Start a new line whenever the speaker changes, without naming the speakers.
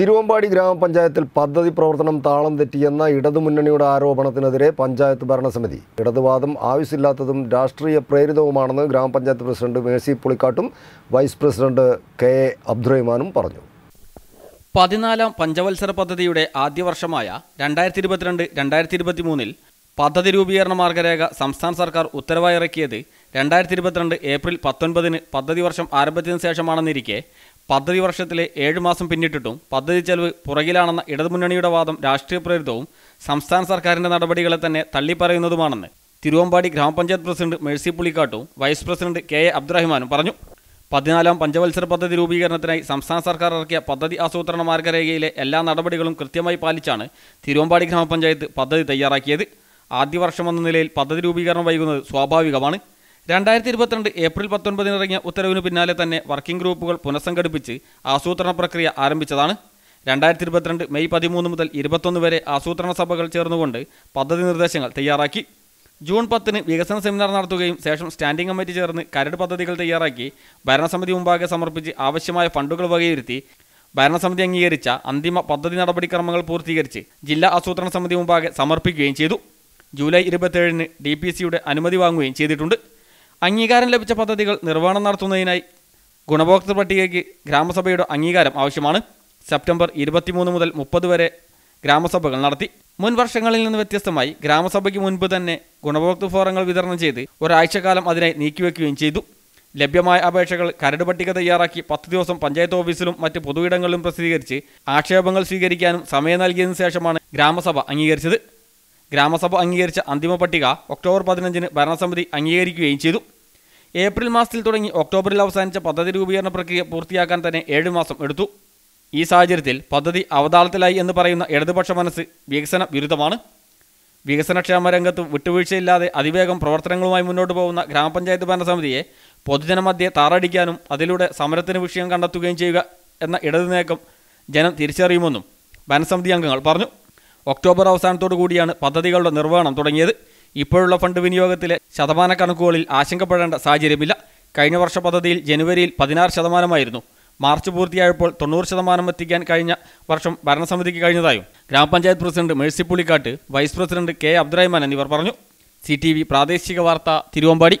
തിരുവമ്പാടി ഗ്രാമപഞ്ചായത്തിൽ പദ്ധതി പ്രവർത്തനം താളം തെറ്റിയെന്ന ഇടതുമുന്നണിയുടെ ആരോപണത്തിനെതിരെ പഞ്ചായത്ത് ഭരണസമിതി ഇടതുവാദം ആവശ്യമില്ലാത്തതും രാഷ്ട്രീയ പ്രേരിതവുമാണെന്ന് ഗ്രാമപഞ്ചായത്ത് പ്രസിഡന്റ് മേഴ്സി പുളിക്കാട്ടും വൈസ് പ്രസിഡന്റ് കെ എ അബ്ദുറഹിമാനും പറഞ്ഞു
പതിനാലാം പഞ്ചവത്സര പദ്ധതിയുടെ ആദ്യ വർഷമായ രണ്ടായിരത്തി ഇരുപത്തിരണ്ട് രണ്ടായിരത്തി ഇരുപത്തി മൂന്നിൽ പദ്ധതി രൂപീകരണ മാർഗരേഖ സംസ്ഥാന സർക്കാർ ഉത്തരവായി രണ്ടായിരത്തി ഇരുപത്തിരണ്ട് ഏപ്രിൽ പത്തൊൻപതിന് പദ്ധതി വർഷം ആരംഭിച്ചതിന് ശേഷമാണെന്നിരിക്കെ പദ്ധതി വർഷത്തിലെ ഏഴ് മാസം പിന്നിട്ടിട്ടും പദ്ധതി ചെലവ് പുറകിലാണെന്ന ഇടതുമുന്നണിയുടെ വാദം രാഷ്ട്രീയ പ്രേരിതവും സംസ്ഥാന സർക്കാരിൻ്റെ നടപടികളെ തന്നെ തള്ളിപ്പറയുന്നതുമാണെന്ന് തിരുവമ്പാടി ഗ്രാമപഞ്ചായത്ത് പ്രസിഡന്റ് മേഴ്സി പുളിക്കാട്ടും വൈസ് പ്രസിഡന്റ് കെ എ അബ്ദുറഹിമാനും പറഞ്ഞു പതിനാലാം പഞ്ചവത്സര പദ്ധതി രൂപീകരണത്തിനായി സംസ്ഥാന സർക്കാർ ഇറക്കിയ പദ്ധതി ആസൂത്രണ മാർഗരേഖയിലെ എല്ലാ നടപടികളും കൃത്യമായി പാലിച്ചാണ് തിരുവമ്പാടി ഗ്രാമപഞ്ചായത്ത് പദ്ധതി തയ്യാറാക്കിയത് ആദ്യവർഷമെന്ന നിലയിൽ പദ്ധതി രൂപീകരണം വൈകുന്നത് സ്വാഭാവികമാണ് രണ്ടായിരത്തി ഇരുപത്തിരണ്ട് ഏപ്രിൽ പത്തൊൻപതിന് ഇറങ്ങിയ ഉത്തരവിന് പിന്നാലെ തന്നെ വർക്കിംഗ് ഗ്രൂപ്പുകൾ പുനഃസംഘടിപ്പിച്ച് ആസൂത്രണ പ്രക്രിയ ആരംഭിച്ചതാണ് രണ്ടായിരത്തി ഇരുപത്തിരണ്ട് മെയ് പതിമൂന്ന് മുതൽ ഇരുപത്തൊന്ന് വരെ ആസൂത്രണ സഭകൾ ചേർന്നുകൊണ്ട് പദ്ധതി നിർദ്ദേശങ്ങൾ തയ്യാറാക്കി ജൂൺ പത്തിന് വികസന സെമിനാർ നടത്തുകയും ശേഷം സ്റ്റാൻഡിംഗ് കമ്മിറ്റി ചേർന്ന് കരട് പദ്ധതികൾ തയ്യാറാക്കി ഭരണസമിതി മുമ്പാകെ സമർപ്പിച്ച് ആവശ്യമായ ഫണ്ടുകൾ വകയിരുത്തി ഭരണസമിതി അംഗീകരിച്ച അന്തിമ പദ്ധതി നടപടിക്രമങ്ങൾ പൂർത്തീകരിച്ച് ജില്ലാ ആസൂത്രണ സമിതി മുമ്പാകെ സമർപ്പിക്കുകയും ചെയ്തു ജൂലൈ ഇരുപത്തേഴിന് ഡി പി സിയുടെ അനുമതി വാങ്ങുകയും ചെയ്തിട്ടുണ്ട് അംഗീകാരം ലഭിച്ച പദ്ധതികൾ നിർവഹണം നടത്തുന്നതിനായി ഗുണഭോക്തൃ പട്ടികയ്ക്ക് ഗ്രാമസഭയുടെ അംഗീകാരം ആവശ്യമാണ് സെപ്റ്റംബർ ഇരുപത്തിമൂന്ന് മുതൽ മുപ്പത് വരെ ഗ്രാമസഭകൾ നടത്തി മുൻ വർഷങ്ങളിൽ നിന്ന് വ്യത്യസ്തമായി ഗ്രാമസഭയ്ക്ക് മുൻപ് തന്നെ ഗുണഭോക്തൃ ഫോറങ്ങൾ വിതരണം ചെയ്ത് ഒരാഴ്ചക്കാലം അതിനായി നീക്കിവെക്കുകയും ചെയ്തു ലഭ്യമായ അപേക്ഷകൾ കരട് പട്ടിക തയ്യാറാക്കി പത്ത് ദിവസം പഞ്ചായത്ത് ഓഫീസിലും മറ്റ് പൊതുവിടങ്ങളിലും പ്രസിദ്ധീകരിച്ച് ആക്ഷേപങ്ങൾ സ്വീകരിക്കാനും സമയം നൽകിയതിനു ശേഷമാണ് ഗ്രാമസഭ അംഗീകരിച്ചത് ഗ്രാമസഭ അംഗീകരിച്ച അന്തിമ പട്ടിക ഒക്ടോബർ പതിനഞ്ചിന് ഭരണസമിതി അംഗീകരിക്കുകയും ചെയ്തു ഏപ്രിൽ മാസത്തിൽ തുടങ്ങി ഒക്ടോബറിൽ അവസാനിച്ച പദ്ധതി രൂപീകരണ പ്രക്രിയ പൂർത്തിയാക്കാൻ തന്നെ ഏഴ് മാസം എടുത്തു ഈ സാഹചര്യത്തിൽ പദ്ധതി അവതാളത്തിലായി എന്ന് പറയുന്ന ഇടതുപക്ഷ മനസ്സ് വികസന വിരുദ്ധമാണ് വികസനക്ഷേമ രംഗത്ത് വിട്ടുവീഴ്ചയില്ലാതെ അതിവേഗം പ്രവർത്തനങ്ങളുമായി മുന്നോട്ട് പോകുന്ന ഗ്രാമപഞ്ചായത്ത് ഭരണസമിതിയെ പൊതുജനമധ്യെ താറടിക്കാനും അതിലൂടെ സമരത്തിന് വിഷയം കണ്ടെത്തുകയും ചെയ്യുക എന്ന ഇടതുനേക്കം ജനം തിരിച്ചറിയുമെന്നും ഭരണസമിതി അംഗങ്ങൾ പറഞ്ഞു ഒക്ടോബർ അവസാനത്തോടു കൂടിയാണ് പദ്ധതികളുടെ നിർവഹണം തുടങ്ങിയത് ഇപ്പോഴുള്ള ഫണ്ട് വിനിയോഗത്തിലെ ശതമാന കണക്കുകളിൽ ആശങ്കപ്പെടേണ്ട സാഹചര്യമില്ല കഴിഞ്ഞ വർഷ പദ്ധതിയിൽ ജനുവരിയിൽ പതിനാറ് ശതമാനമായിരുന്നു മാർച്ച് പൂർത്തിയായപ്പോൾ തൊണ്ണൂറ് ശതമാനം എത്തിക്കാൻ കഴിഞ്ഞ വർഷം ഭരണസമിതിക്ക് കഴിഞ്ഞതായും ഗ്രാമപഞ്ചായത്ത് president Mercy vice president K Abdurahman എന്നിവർ പറഞ്ഞു സി പ്രാദേശിക വാർത്ത തിരുവമ്പാടി